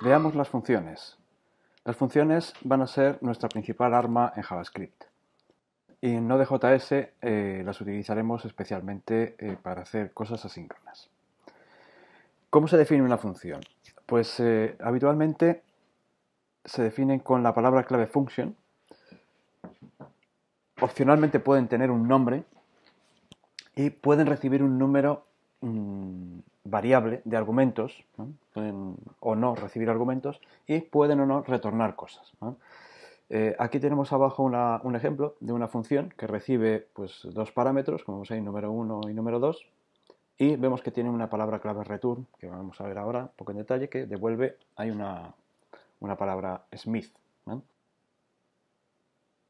Veamos las funciones. Las funciones van a ser nuestra principal arma en JavaScript. Y en Node.js eh, las utilizaremos especialmente eh, para hacer cosas asíncronas. ¿Cómo se define una función? Pues eh, habitualmente se definen con la palabra clave function. Opcionalmente pueden tener un nombre y pueden recibir un número mm, variable de argumentos, pueden o no recibir argumentos y pueden o no retornar cosas. Eh, aquí tenemos abajo un ejemplo de una función que recibe pues, dos parámetros, como vemos ahí, número 1 y número 2, y vemos que tiene una palabra clave return, que vamos a ver ahora un poco en detalle, que devuelve, hay una, una palabra Smith.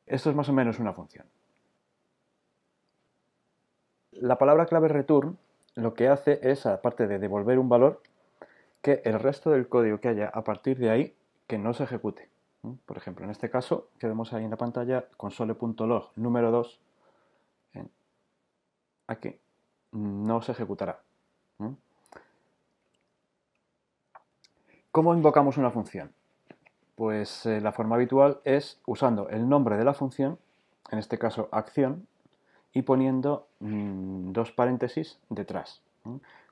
Esto es más o menos una función. La palabra clave return lo que hace es, aparte de devolver un valor, que el resto del código que haya a partir de ahí, que no se ejecute. Por ejemplo, en este caso, que vemos ahí en la pantalla, console.log número 2, aquí, no se ejecutará. ¿Cómo invocamos una función? Pues eh, la forma habitual es usando el nombre de la función, en este caso acción, y poniendo mm, dos paréntesis detrás.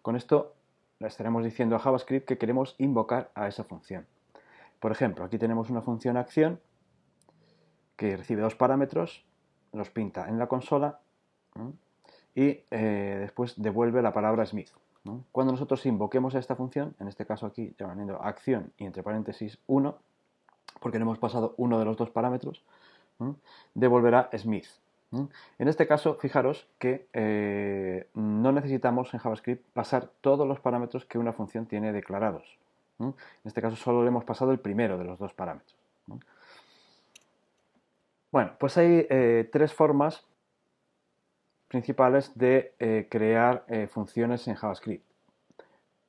Con esto le estaremos diciendo a JavaScript que queremos invocar a esa función. Por ejemplo, aquí tenemos una función acción que recibe dos parámetros, los pinta en la consola y eh, después devuelve la palabra Smith. Cuando nosotros invoquemos a esta función, en este caso aquí llamando acción y entre paréntesis 1, porque no hemos pasado uno de los dos parámetros, devolverá Smith. En este caso, fijaros que eh, no necesitamos en JavaScript pasar todos los parámetros que una función tiene declarados. En este caso solo le hemos pasado el primero de los dos parámetros. Bueno, pues hay eh, tres formas principales de eh, crear funciones en JavaScript.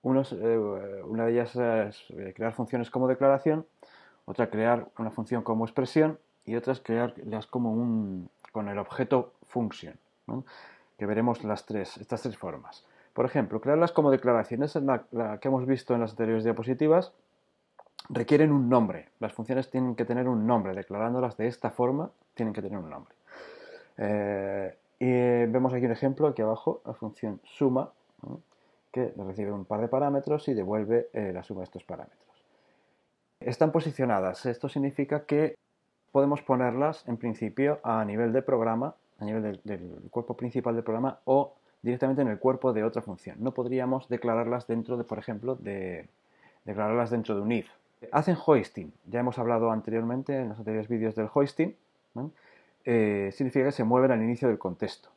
una de ellas es crear funciones como declaración, otra crear una función como expresión y otra crearlas como un, con el objeto function, que veremos las tres, estas tres formas. Por ejemplo, crearlas como declaraciones, en la, que hemos visto en las anteriores diapositivas, requieren un nombre. Las funciones tienen que tener un nombre. Declarándolas de esta forma, tienen que tener un nombre. Eh, y vemos aquí un ejemplo, aquí abajo, la función suma, que recibe un par de parámetros y devuelve eh, la suma de estos parámetros. Están posicionadas. Esto significa que podemos ponerlas en principio a nivel de programa, a nivel del, cuerpo principal del programa o directamente en el cuerpo de otra función. No podríamos declararlas dentro de, por ejemplo, de declararlas dentro de un if. Hacen hoisting. Ya hemos hablado anteriormente en los anteriores vídeos del hoisting. Eh, significa que se mueven al inicio del contexto.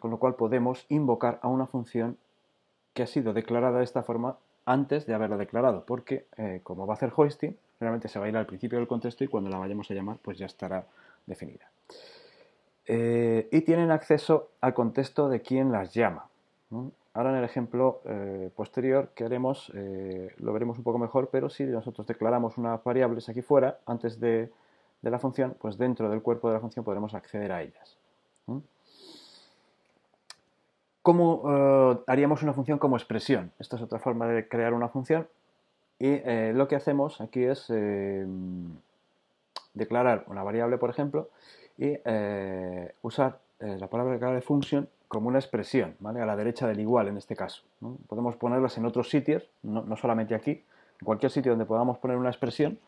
Con lo cual podemos invocar a una función que ha sido declarada de esta forma antes de haberla declarado, porque eh, como va a hacer hoisting, Realmente se va a ir al principio del contexto y cuando la vayamos a llamar, pues ya estará definida. Eh, y tienen acceso al contexto de quien las llama. Ahora en el ejemplo eh, posterior que haremos eh, lo veremos un poco mejor, pero si nosotros declaramos unas variables aquí fuera, antes de, la función, pues dentro del cuerpo de la función podremos acceder a ellas. ¿Cómo haríamos una función como expresión? Esta es otra forma de crear una función y eh, lo que hacemos aquí es eh, declarar una variable, por ejemplo, y eh, usar la palabra declarar función como una expresión, ¿vale? A la derecha del igual en este caso. Podemos ponerlas en otros sitios, no, solamente aquí, en cualquier sitio donde podamos poner una expresión,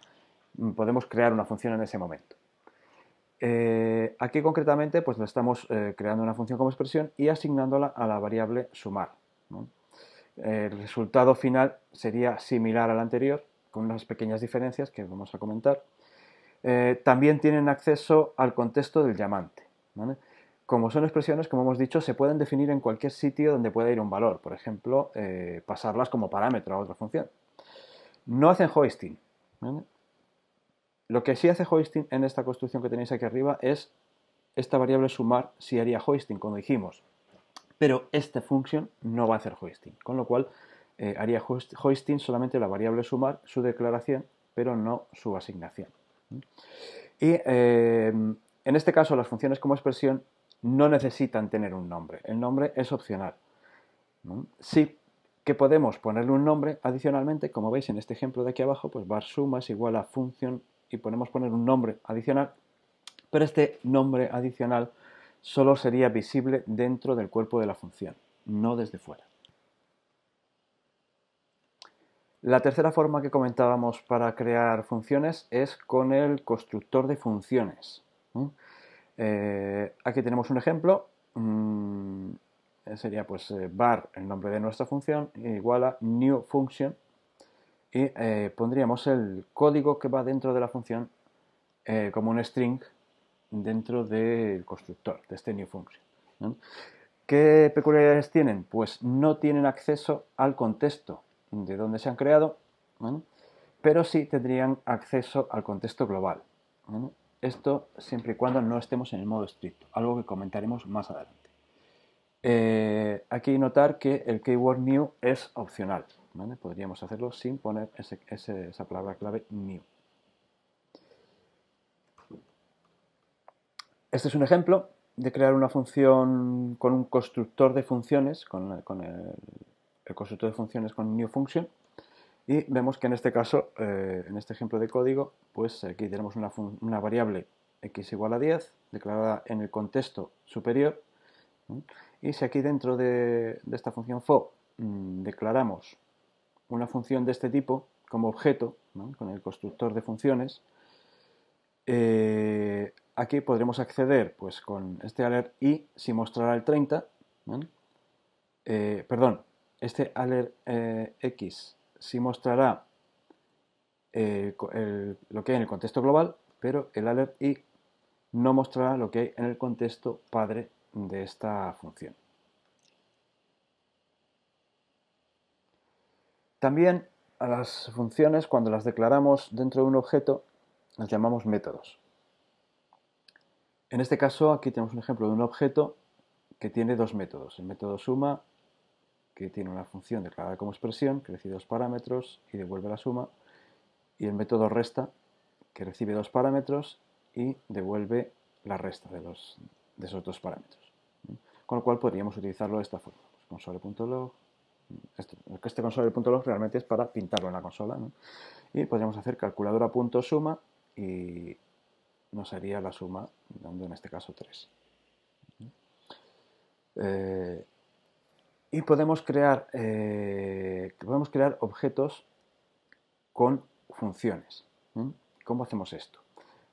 mm, podemos crear una función en ese momento. aquí concretamente pues le estamos creando una función como expresión y asignándola a la variable sumar. ¿no? el resultado final sería similar al anterior, con unas pequeñas diferencias que vamos a comentar. Eh, también tienen acceso al contexto del llamante. Como son expresiones, como hemos dicho, se pueden definir en cualquier sitio donde pueda ir un valor, por ejemplo, eh, pasarlas como parámetro a otra función. No hacen hoisting. Lo que sí hace hoisting en esta construcción que tenéis aquí arriba es esta variable sumar si haría hoisting, como dijimos pero esta función no va a hacer hoisting, con lo cual eh, haría hoisting solamente la variable sumar, su declaración, pero no su asignación. Y eh, en este caso las funciones como expresión no necesitan tener un nombre, el nombre es opcional. Sí que podemos ponerle un nombre adicionalmente, como veis en este ejemplo de aquí abajo, pues var suma es igual a función y podemos poner un nombre adicional, pero este nombre adicional solo sería visible dentro del cuerpo de la función, no desde fuera. La tercera forma que comentábamos para crear funciones es con el constructor de funciones. Eh, aquí tenemos un ejemplo. Mm, sería pues bar, eh, el nombre de nuestra función, igual a new function. Y eh, pondríamos el código que va dentro de la función como un string dentro del constructor, de este new function. ¿Qué peculiaridades tienen? Pues no tienen acceso al contexto de donde se han creado, pero sí tendrían acceso al contexto global. Esto siempre y cuando no estemos en el modo estricto, algo que comentaremos más adelante. Eh, aquí notar que el keyword new es opcional. Podríamos hacerlo sin poner esa palabra clave new. Este es un ejemplo de crear una función con un constructor de funciones, con, el, constructor de funciones con new function. Y vemos que en este caso, eh, en este ejemplo de código, pues aquí tenemos una, variable x igual a 10 declarada en el contexto superior. Y si aquí dentro de, esta función fo mm, declaramos una función de este tipo como objeto, con el constructor de funciones, eh, aquí podremos acceder pues, con este alert y si mostrará el 30. perdón, este alert eh, x si mostrará eh, lo que hay en el contexto global, pero el alert y no mostrará lo que hay en el contexto padre de esta función. También a las funciones, cuando las declaramos dentro de un objeto, las llamamos métodos. En este caso, aquí tenemos un ejemplo de un objeto que tiene dos métodos. El método suma, que tiene una función declarada como expresión, que recibe dos parámetros y devuelve la suma. Y el método resta, que recibe dos parámetros y devuelve la resta de, los, de esos dos parámetros. Con lo cual podríamos utilizarlo de esta forma. Pues console.log. Este, console.log realmente es para pintarlo en la consola. Y podríamos hacer calculadora.suma y nos haría la suma, dando en este caso 3. Eh, y podemos crear, eh, podemos crear objetos con funciones. ¿Mm? ¿Cómo hacemos esto?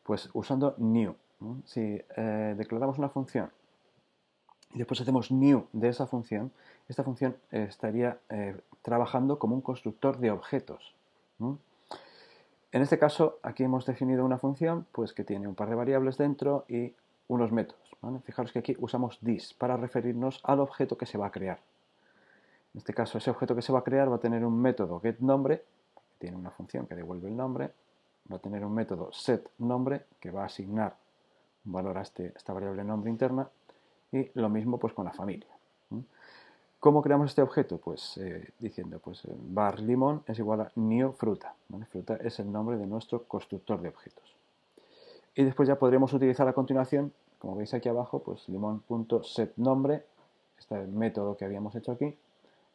Pues usando new. ¿Mm? Si eh, declaramos una función y después hacemos new de esa función, esta función estaría trabajando como un constructor de objetos. ¿Mm? En este caso, aquí hemos definido una función pues, que tiene un par de variables dentro y unos métodos. Fijaros que aquí usamos this para referirnos al objeto que se va a crear. En este caso, ese objeto que se va a crear va a tener un método getNombre, que tiene una función que devuelve el nombre, va a tener un método setNombre, que va a asignar un valor a este, esta variable nombre interna, y lo mismo pues con la familia. ¿Cómo creamos este objeto? Pues eh, diciendo, pues eh, bar limón es igual a new fruta. Fruta es el nombre de nuestro constructor de objetos. Y después ya podremos utilizar a continuación, como veis aquí abajo, pues limón.setNombre, este es el método que habíamos hecho aquí,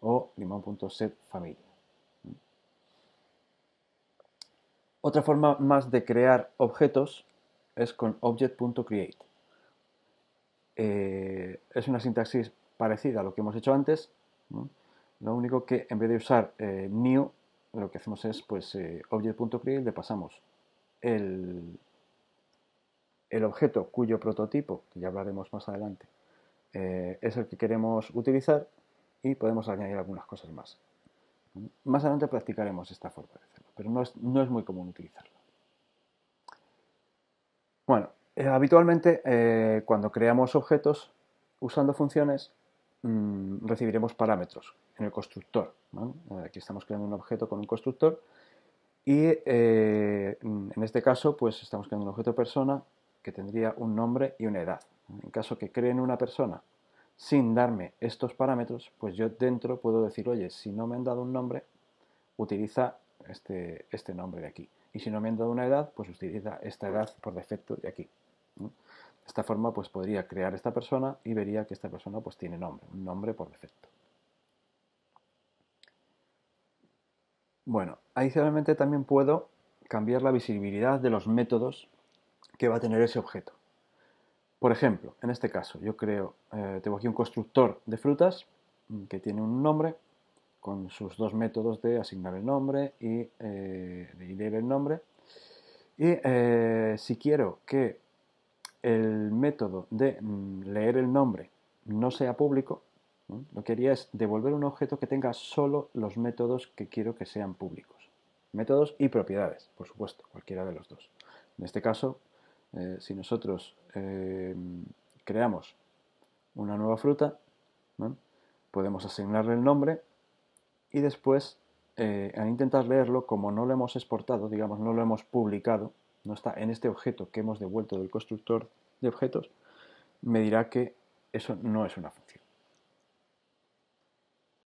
o limón.setFamilia. Otra forma más de crear objetos es con object.create. Eh, es una sintaxis parecida a lo que hemos hecho antes, lo único que en vez de usar eh, new, lo que hacemos es pues eh, object.create, le pasamos el, el, objeto cuyo prototipo, que ya hablaremos más adelante, eh, es el que queremos utilizar y podemos añadir algunas cosas más. Más adelante practicaremos esta forma de hacerlo, pero no es, no es muy común utilizarlo. Bueno, habitualmente cuando creamos objetos usando funciones, Mm, recibiremos parámetros en el constructor. Eh, aquí estamos creando un objeto con un constructor y eh, mm, en este caso pues estamos creando un objeto persona que tendría un nombre y una edad. En caso que creen una persona sin darme estos parámetros, pues yo dentro puedo decir, oye, si no me han dado un nombre, utiliza este, este nombre de aquí. Y si no me han dado una edad, pues utiliza esta edad por defecto de aquí esta forma pues podría crear esta persona y vería que esta persona pues tiene nombre, un nombre por defecto. Bueno, adicionalmente también puedo cambiar la visibilidad de los métodos que va a tener ese objeto. Por ejemplo, en este caso yo creo, eh, tengo aquí un constructor de frutas mm, que tiene un nombre con sus dos métodos de asignar el nombre y eh, leer el nombre. Y eh, si quiero que el método de mm, leer el nombre no sea público, lo que haría es devolver un objeto que tenga solo los métodos que quiero que sean públicos. Métodos y propiedades, por supuesto, cualquiera de los dos. En este caso, eh, si nosotros eh, creamos una nueva fruta, podemos asignarle el nombre y después, eh, al intentar leerlo, como no lo hemos exportado, digamos, no lo hemos publicado, no está en este objeto que hemos devuelto del constructor de objetos, me dirá que eso no es una función.